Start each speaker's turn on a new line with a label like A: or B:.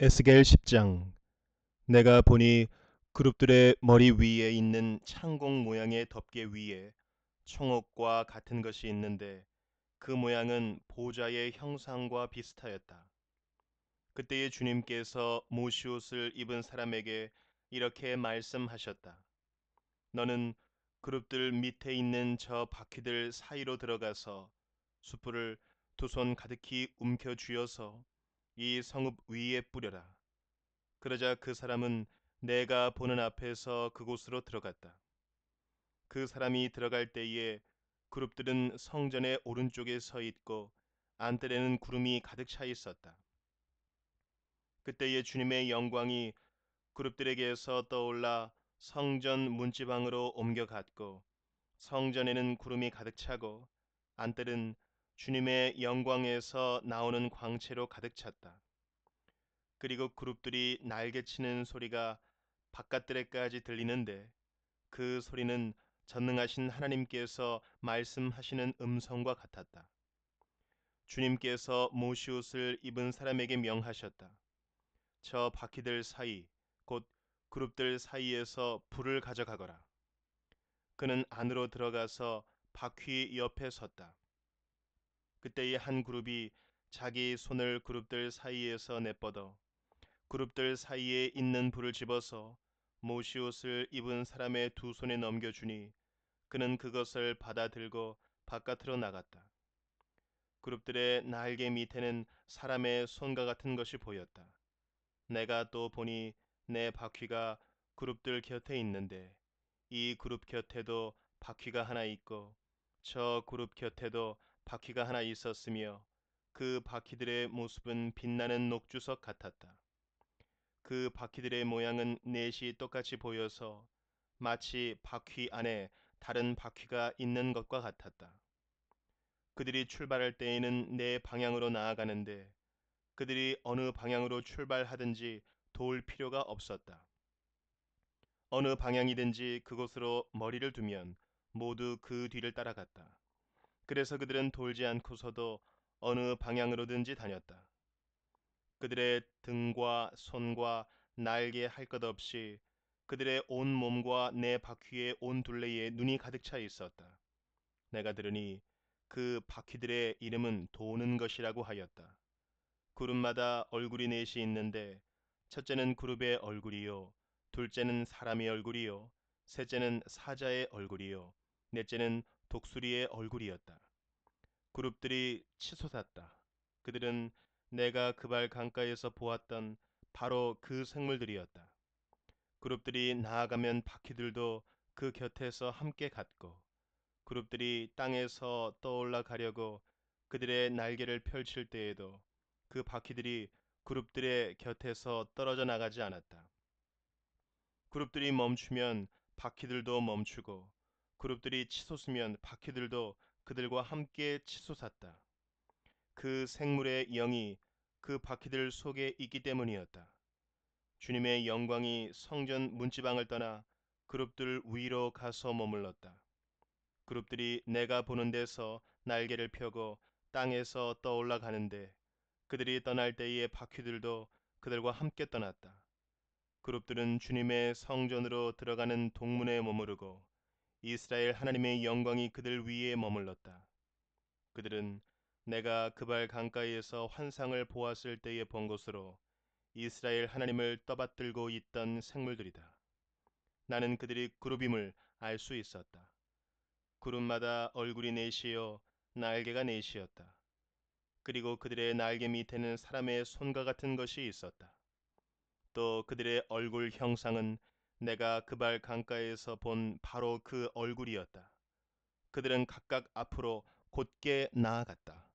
A: 에스겔 10장 내가 보니 그룹들의 머리 위에 있는 창공 모양의 덮개 위에 총옥과 같은 것이 있는데 그 모양은 보좌의 형상과 비슷하였다. 그때의 주님께서 모시옷을 입은 사람에게 이렇게 말씀하셨다. 너는 그룹들 밑에 있는 저 바퀴들 사이로 들어가서 숯불을 두 손 가득히 움켜 쥐어서 이 성읍 위에 뿌려라. 그러자 그 사람은 내가 보는 앞에서 그곳으로 들어갔다. 그 사람이 들어갈 때에 그룹들은 성전의 오른쪽에 서 있고 안뜰에는 구름이 가득 차 있었다. 그때에 주님의 영광이 그룹들에게서 떠올라 성전 문지방으로 옮겨갔고 성전에는 구름이 가득 차고 안뜰은 주님의 영광에서 나오는 광채로 가득 찼다. 그리고 그룹들이 날개치는 소리가 바깥들에까지 들리는데 그 소리는 전능하신 하나님께서 말씀하시는 음성과 같았다. 주님께서 모시옷을 입은 사람에게 명하셨다. 저 바퀴들 사이, 곧 그룹들 사이에서 불을 가져가거라. 그는 안으로 들어가서 바퀴 옆에 섰다. 그때의 한 그룹이 자기 손을 그룹들 사이에서 내뻗어 그룹들 사이에 있는 불을 집어서 모시옷을 입은 사람의 두 손에 넘겨주니 그는 그것을 받아들고 바깥으로 나갔다. 그룹들의 날개 밑에는 사람의 손과 같은 것이 보였다. 내가 또 보니 내 바퀴가 그룹들 곁에 있는데 이 그룹 곁에도 바퀴가 하나 있고 저 그룹 곁에도 바퀴가 하나 있었으며 그 바퀴들의 모습은 빛나는 녹주석 같았다. 그 바퀴들의 모양은 넷이 똑같이 보여서 마치 바퀴 안에 다른 바퀴가 있는 것과 같았다. 그들이 출발할 때에는 내 네 방향으로 나아가는데 그들이 어느 방향으로 출발하든지 도울 필요가 없었다. 어느 방향이든지 그곳으로 머리를 두면 모두 그 뒤를 따라갔다. 그래서 그들은 돌지 않고서도 어느 방향으로든지 다녔다. 그들의 등과 손과 날개 할 것 없이 그들의 온 몸과 내 바퀴의 온 둘레에 눈이 가득 차 있었다. 내가 들으니 그 바퀴들의 이름은 도는 것이라고 하였다. 그룹마다 얼굴이 넷이 있는데 첫째는 그룹의 얼굴이요, 둘째는 사람의 얼굴이요, 셋째는 사자의 얼굴이요, 넷째는 독수리의 얼굴이었다. 그룹들이 치솟았다. 그들은 내가 그 발 강가에서 보았던 바로 그 생물들이었다. 그룹들이 나아가면 바퀴들도 그 곁에서 함께 갔고 그룹들이 땅에서 떠올라 가려고 그들의 날개를 펼칠 때에도 그 바퀴들이 그룹들의 곁에서 떨어져 나가지 않았다. 그룹들이 멈추면 바퀴들도 멈추고 그룹들이 치솟으면 바퀴들도 그들과 함께 치솟았다. 그 생물의 영이 그 바퀴들 속에 있기 때문이었다. 주님의 영광이 성전 문지방을 떠나 그룹들 위로 가서 머물렀다. 그룹들이 내가 보는 데서 날개를 펴고 땅에서 떠올라 가는데 그들이 떠날 때에 바퀴들도 그들과 함께 떠났다. 그룹들은 주님의 성전으로 들어가는 동문에 머무르고 이스라엘 하나님의 영광이 그들 위에 머물렀다. 그들은 내가 그 발 강가에서 환상을 보았을 때에 본 것으로 이스라엘 하나님을 떠받들고 있던 생물들이다. 나는 그들이 그룹임을 알 수 있었다. 그룹마다 얼굴이 넷이요 날개가 넷이었다. 그리고 그들의 날개 밑에는 사람의 손과 같은 것이 있었다. 또 그들의 얼굴 형상은 내가 그 발 강가에서 본 바로 그 얼굴이었다. 그들은 각각 앞으로 곧게 나아갔다.